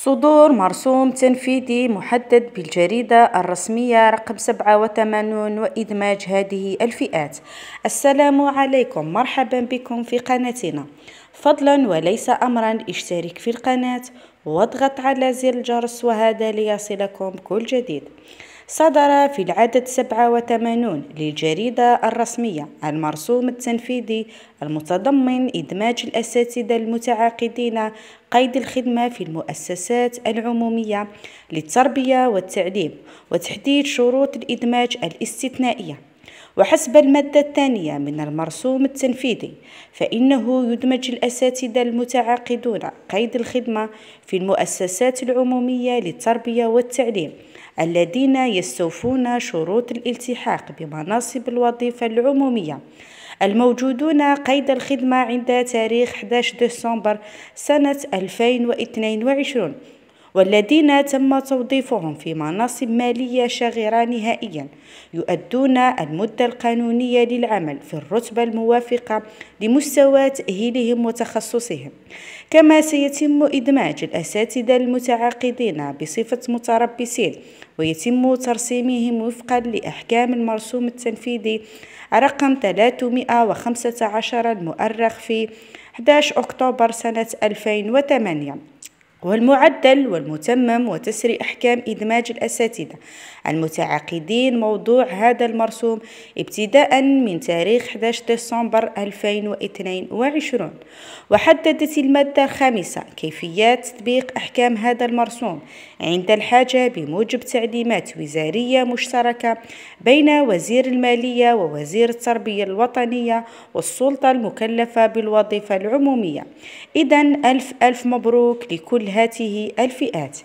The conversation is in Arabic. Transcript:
صدور مرسوم تنفيذي محدد بالجريدة الرسمية رقم 87 وإدماج هذه الفئات السلام عليكم مرحبا بكم في قناتنا فضلا وليس أمرا اشترك في القناة واضغط على زر الجرس وهذا ليصلكم كل جديد صدر في العدد 87 للجريدة الرسمية المرسوم التنفيذي المتضمن إدماج الأساتذة المتعاقدين قيد الخدمة في المؤسسات العمومية للتربية والتعليم وتحديد شروط الإدماج الاستثنائية وحسب المادة الثانية من المرسوم التنفيذي فإنه يدمج الأساتذة المتعاقدون قيد الخدمة في المؤسسات العمومية للتربية والتعليم الذين يستوفون شروط الالتحاق بمناصب الوظيفة العمومية الموجودون قيد الخدمة عند تاريخ 11 ديسمبر سنة 2022 والذين تم توظيفهم في مناصب مالية شاغرة نهائيا يؤدون المدة القانونية للعمل في الرتبة الموافقة لمستوى تأهيلهم وتخصصهم كما سيتم إدماج الأساتذة المتعاقدين بصفة متربصين ويتم ترسيمهم وفقا لأحكام المرسوم التنفيذي رقم 315 المؤرخ في 11 أكتوبر سنة 2008 والمعدل والمتمم وتسري أحكام إدماج الأساتذة المتعاقدين موضوع هذا المرسوم ابتداء من تاريخ 11 ديسمبر 2022 وحددت المادة الخامسة كيفيات تطبيق أحكام هذا المرسوم عند الحاجة بموجب تعليمات وزارية مشتركة بين وزير المالية ووزير التربية الوطنية والسلطة المكلفة بالوظيفة العمومية إذا ألف ألف مبروك لكل كل هاته الفئات